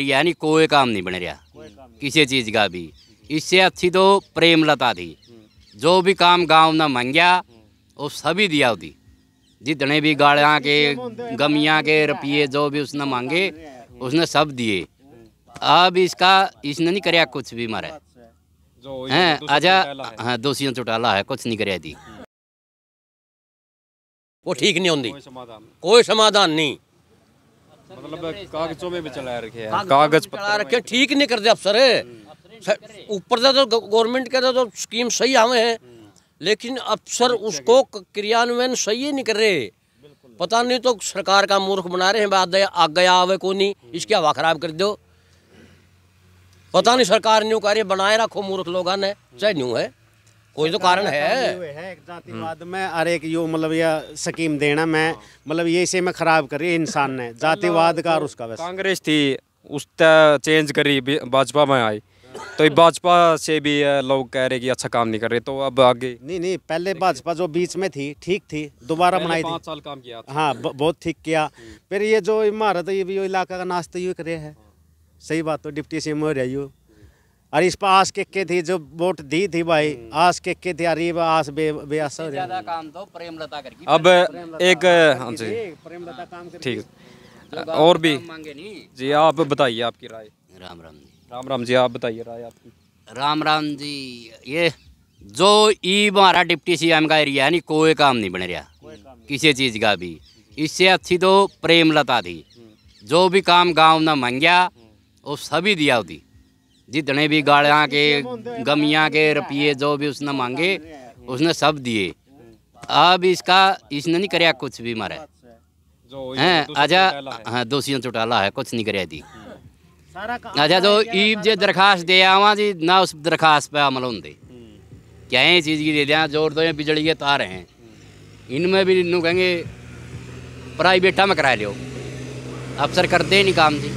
यानी कोई काम नहीं बन रहा किसी चीज़ का भी इससे अच्छी तो प्रेम लता थी हम्म। जो भी काम गांव ने मंगया हम्म। वो सभी दिया होती जितने भी गाड़िया के गमिया के रुपये जो भी उसने मांगे उसने सब दिए अब इसका इसने नहीं कराया कुछ भी मारा हैं अच्छा हाँ दोषियों चौटाला है कुछ नहीं कराया थी हम्म। वो ठीक नहीं होती कोई समाधान नहीं मतलब कागजों में भी चला रखे हैं कागज चला रखे ठीक नहीं करते अफसर है हम्म। ऊपर से तो गवर्नमेंट के तो स्कीम तो सही आवे हैं हम्म। लेकिन अफसर उसको क्रियान्वयन सही नहीं कर रहे पता नहीं तो सरकार का मूर्ख बना रहे हैं बाद गया आवे को नहीं हम्म। इसकी हवा खराब कर दो पता नहीं सरकार न्यू कार्य बनाए रखो मूर्ख लोगों ने चाहे न्यू है कोई तो कारण है, जातिवाद हम्म। में अरे एक यो मतलब यह स्कीम देना मैं हाँ। मतलब ये इसे मैं खराब करी इंसान ने जातिवाद का तो उसका कांग्रेस थी उस चेंज करी भाजपा में आई तो भाजपा से भी लोग कह रहे कि अच्छा काम नहीं कर रहे तो अब आगे नहीं नहीं पहले भाजपा जो बीच में थी ठीक थी दोबारा बनाई थी साल काम किया हाँ बहुत ठीक किया हम्म। फिर ये जो इमारत ये भी इलाका का नाश्ता ये करे है हाँ। सही बात तो डिप्टी सी एम हो रही है और इस पर आस के के थी जो वोट दी थी भाई हम्म। आस के के थी अरे आस बे बेस ज्यादा काम तो प्रेम लता करके अब एक हमसे प्रेम लता काम करके ठीक और भी जी आप बताइए आपकी राय राम राम जी राम राम जी आप बताइए राय आपकी राम राम जी ये जो ई हमारा डिप्टी सी एम का एरिया है नहीं कोई काम नहीं बन रहा किसी चीज़ का भी इससे अच्छी तो प्रेम लता थी हम्म। जो भी काम गांव ने मांगा हम्म। वो सभी दिया होती जितने भी गाड़ियाँ के गमिया के रुपये जो भी उसने मांगे उसने सब दिए अब इसका इसने नहीं कराया कुछ भी मारा है अच्छा हाँ दोषियों चौटाला है कुछ नहीं कराया दी अच्छा जो ईब जो दरखास्त दे आवा जी ना उस दरखास्त पे अमल होंगे क्या है चीज़ की दे दें जोर दो बिजली के तार हैं इनमें भी इन कहेंगे प्राइवेटा में करा लियो अफसर करते नहीं काम जी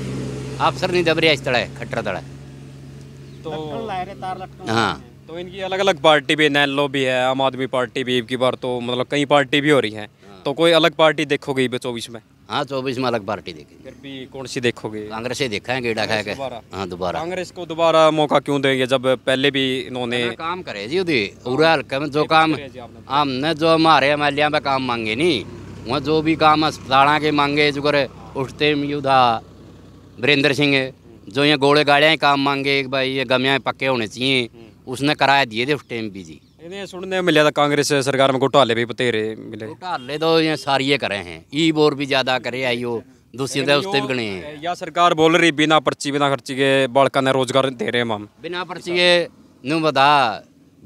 अफसर नहीं दब रहा इस तरह खट्टर तड़ा तो हाँ तो इनकी अलग अलग पार्टी भी नैलो भी है आम आदमी पार्टी भी की बार तो मतलब कई पार्टी भी हो रही हैं हाँ। तो कोई अलग पार्टी देखोगे इस चौबीस में हाँ चौबीस में अलग पार्टी देखेंगे फिर भी कौन सी देखोगे कांग्रेस ही देखा है गेड़ा खा के हाँ दोबारा कांग्रेस को दोबारा मौका क्यों देंगे जब पहले भी इन्होंने काम करे जी उदी पूरा हल्के में जो काम हमने जो हमारे एम एल में काम मांगे नी वहाँ जो भी काम अस्पताल के मांगे जो करे उठते युद्धा वीरेंद्र सिंह जो यहाँ गोड़े गाड़ियाँ काम मांगे भाई ये गमियाँ पक्के होने चाहिए उसने कराया दिए थे उस टाइम भी जी इन्हें सुनने में मिला था कांग्रेस सरकार में घोटाले भी बतेरे मिले घोटाले तो यहाँ सारिये करे हैं ई बोर भी ज़्यादा करे आई वो दूसरी तरह उससे भी गणे हैं या सरकार बोल रही बिना पर्ची बिना खर्ची के बालका ने रोजगार दे रहे हैं हम बिना पर्ची के नु बता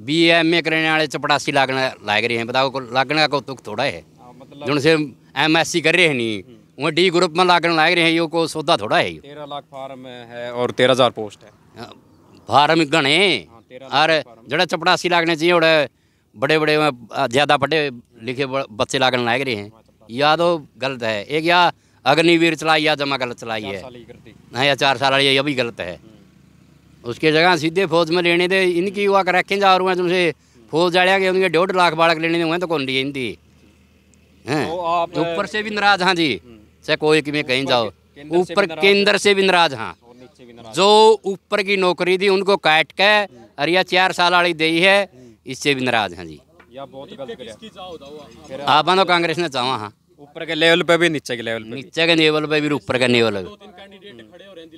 बी एम ए करने वाले चपड़ासी लागने लाग रहे हैं बताओ लागने का तो थोड़ा है मतलब... जिनसे एम एस सी कर रहे हैं नहीं वो डी ग्रुप में लागन लाग रहे हैं यो को सौदा थोड़ा है तेरह लाख फार्म है और तेरह हजार पोस्ट है हाँ, फार्म घने हाँ, अरे जड़ा चपड़ासी लागने चाहिए और बड़े बड़े ज़्यादा बड़े लिखे बच्चे लागन लाग रहे हैं या तो गलत है एक या अग्निवीर चलाई या जमा गलत चलाई है ना हाँ, या चार साल ये भी गलत है हम्म। उसके जगह सीधे फौज में लेने दे इनकी युवा कर रखे जा रहा हैं तुमसे फौज जाड़िया के उनके डेढ़ लाख बाड़क लेने दे हुए तो कौन दिए इनकी तो ऊपर से भी नाराज हाँ जी हम्म। चाहे कोई किमें कहीं जाओ ऊपर केंद्र से भी नाराज हाँ जो ऊपर की नौकरी थी उनको काट के हम्म। और यह चार साल वाली दे है हम्म। इससे भी नाराज हैं जी आप बनो कांग्रेस ने चाहो हाँ ऊपर के लेवल पे भी नीचे के लेवल पे नीचे के लेवल पे भी ऊपर के लेवल पे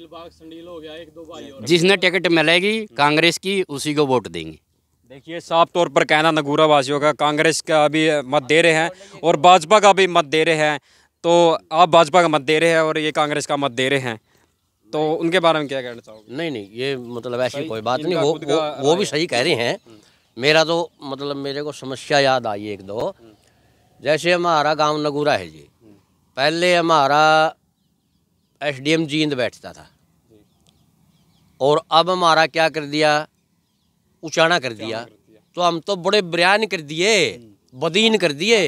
हम्म। जिसने टिकट मिलेगी कांग्रेस की उसी को वोट देंगे देखिए साफ तौर पर कहना नगूरा वासियों का कांग्रेस का भी मत दे रहे हैं और भाजपा का भी मत दे रहे हैं तो आप भाजपा का मत दे रहे हैं और ये कांग्रेस का मत दे रहे हैं तो उनके बारे में क्या कहना चाहोगे नहीं नहीं ये मतलब ऐसी कोई बात नहीं वो वो, वो भी सही कह रहे हैं मेरा तो मतलब मेरे को समस्या याद आई एक दो जैसे हमारा गांव नगूरा है जी पहले हमारा एस डी एम जींद बैठता था और अब हमारा क्या कर दिया उचाणा कर दिया तो हम तो बड़े बयान कर दिए बदीन कर दिए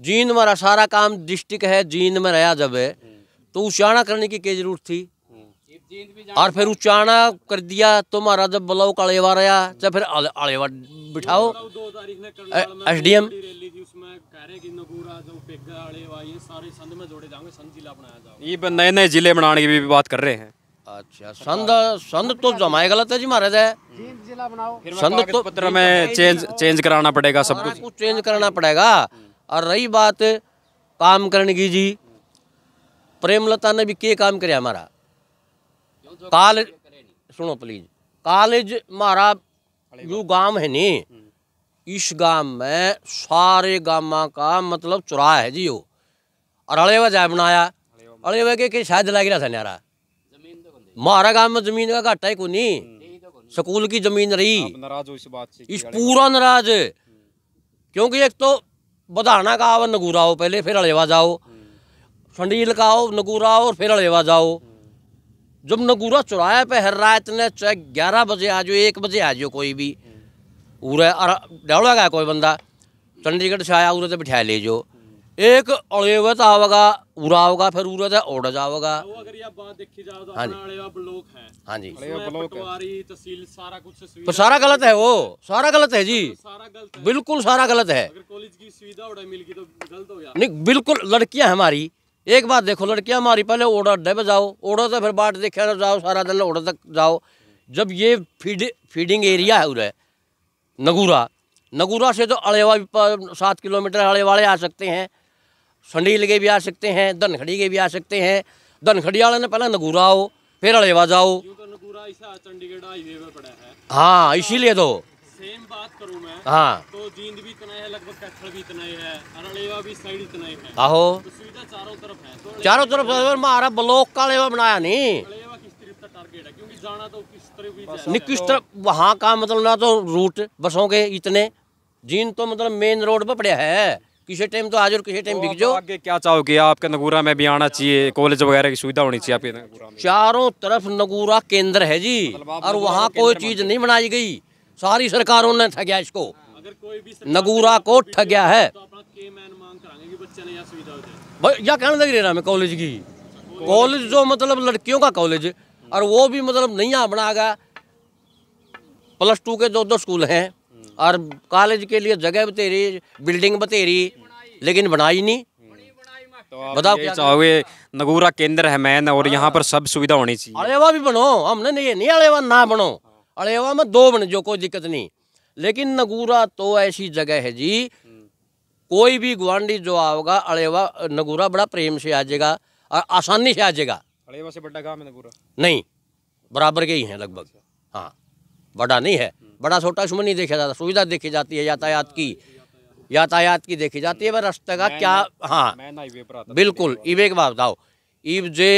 जींद में सारा काम डिस्ट्रिक्ट है जींद में रहा जब है हम्म। तो उचाणा करने की क्या जरूरत थी हम्म। और फिर उचाणा कर दिया तो महाराज जब ब्लॉक अलेवा रहा चाहे फिर अड़ेवा बिठाओ एस डी एम ये नए नए जिले बनाने की भी बात कर रहे हैं अच्छा संद संद तो जमाए गलत है जी महाराज है हम्म। जिला बनाओ संद तो पत्र में चेंज चेंज कराना पड़ेगा सब कुछ चेंज कराना पड़ेगा और रही बात काम करने की जी प्रेमलता ने भी के काम करे हमारा कॉलेज सुनो प्लीज कॉलेज हमारा जो गांव है नी इस गांव में सारे गांव का मतलब चुरा है जी वो और अड़ेवा जाए बनाया अड़ेवा के, के शायद लग रहा था नारा हमारा गांव में जमीन का घाटा ही को नहीं स्कूल की जमीन रही नाराज हो इस बात से इस पूरा नाराज क्योंकि एक तो बधाना का आओ नगूरा पहले फिर अलेवा जाओ फंडील का आओ नगूरा आओ और फिर अलेवा जाओ जब नगूरा चुराया पे हर रात ने चाहे ग्यारह बजे आ जाओ एक बजे आ जाओ कोई भी उरे डौड़ा गया कोई बंदा चंडीगढ़ से आया उरे तो बिठाया ले जाओ एक अड़ेवत आवेगा उड़ावगा फिर उड़ उड़ जावेगा तो हाँ जी है हाँ जी सारा गलत है वो सारा गलत है जी गलत बिल्कुल सारा गलत है तो नहीं बिल्कुल लड़कियां हमारी एक बात देखो लड़कियां हमारी पहले ओडा अड्डे जाओ ओडा तो फिर बाट देखे तो जाओ सारा दिन ओडा तक जाओ जब ये फीड फीडिंग एरिया है उधर नगूरा नगूरा से तो अड़ेवा सात किलोमीटर वाले आ सकते हैं संडील लगे भी आ सकते हैं धनखड़ी के भी आ सकते हैं धनखड़ी वाले ने पहले नगूरा आओ फिर अलेवा तो जाओ हाँ इसीलिए तो, हाँ। तो आहो तो चारों तरफ ब्लॉक का अलेवा बनाया नहीं नहीं किस का मतलब ना तो रूट बसों के इतने जीन तो मतलब मेन रोड पर पड़े है किसी टाइम तो आज और किसी टाइम तो बिक जाओ आगे क्या चाहोगे आपके नगूरा में भी आना चाहिए कॉलेज वगैरह की सुविधा होनी चाहिए आपके चारों तरफ नगूरा केंद्र है जी मतलब और वहाँ कोई चीज नहीं बनाई गई सारी सरकारों ने ठगया इसको हाँ, नगूरा को ठगया है तो या कहने लग रहा मैं कॉलेज की कॉलेज अच्छा, जो मतलब लड़कियों का कॉलेज और वो भी मतलब नहीं यहाँ बना गया प्लस टू के दो दो स्कूल हैं और कॉलेज के लिए जगह बतेरी बिल्डिंग बतेरी लेकिन बनाई नहीं तो बताओ क्या चाहोगे नगूरा केंद्र है मैन और यहाँ पर सब सुविधा होनी चाहिए अलेवा भी बनो हमने नहीं नहीं अलेवा ना बनो अलेवा में दो बने जो कोई दिक्कत नहीं लेकिन नगूरा तो ऐसी जगह है जी कोई भी गुआंडी जो आओगा अलेवा नगूरा बड़ा प्रेम से आ जाएगा और आसानी से आ जाएगा अलेवा से बड़ा गाँव है नगूरा नहीं बराबर के ही हैं लगभग हाँ बड़ा नहीं है हम्म। बड़ा छोटा उसमें नहीं देखा जाता सुविधा देखी जाती है यातायात की यातायात की देखी जाती है पर रास्ते का क्या हाँ बिल्कुल ईबे के बताओ ईब जे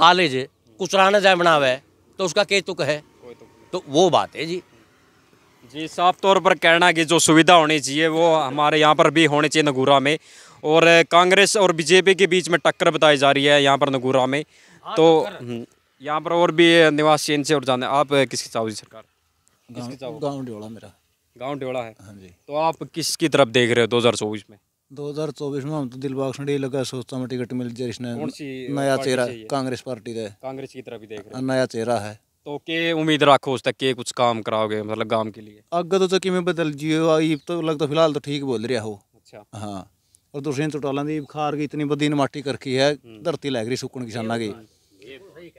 कॉलेज कुचराना जाए है तो उसका के तुक है तो वो बात है जी जी साफ तौर पर कहना कि जो सुविधा होनी चाहिए वो हमारे यहाँ पर भी होनी चाहिए नगूरा में और कांग्रेस और बीजेपी के बीच में टक्कर बताई जा रही है यहाँ पर नगूरा में हाँ, तो यहाँ पर और भी निवासी इनसे और जाने आप किसकी चाहू सरकार किसकी चाहू मेरा गाँव ड्योड़ा है हाँ जी तो आप किसकी तरफ देख रहे हो दो में 2024 में हम तो दिलबाग संडी लगा सोचता में टिकट मिल जाए इसने नया चेहरा कांग्रेस पार्टी का कांग्रेस की तरफ देख रहे हाँ, नया चेहरा है तो के उम्मीद रखो उस तक के कुछ काम कराओगे मतलब गांव के लिए आगे तो चकी तो बदल जियो आई तो लगता तो फिलहाल तो ठीक बोल रहा हो अच्छा हाँ और दूसरे चौटाला की खार की इतनी बदी माटी करकी है हम्म। धरती लग रही सुकन किसाना की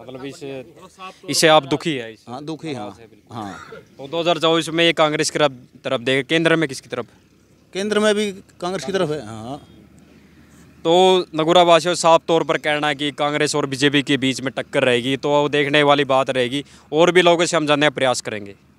मतलब इसे इसे आप दुखी है हाँ दुखी हाँ हाँ तो दो हज़ार चौबीस में ये कांग्रेस की तरफ देगा केंद्र में किसकी तरफ केंद्र में भी कांग्रेस की तरफ है हाँ तो वासियों साफ तौर पर कहना है कि कांग्रेस और बीजेपी के बीच में टक्कर रहेगी तो देखने वाली बात रहेगी और भी लोगों से हम जानने का प्रयास करेंगे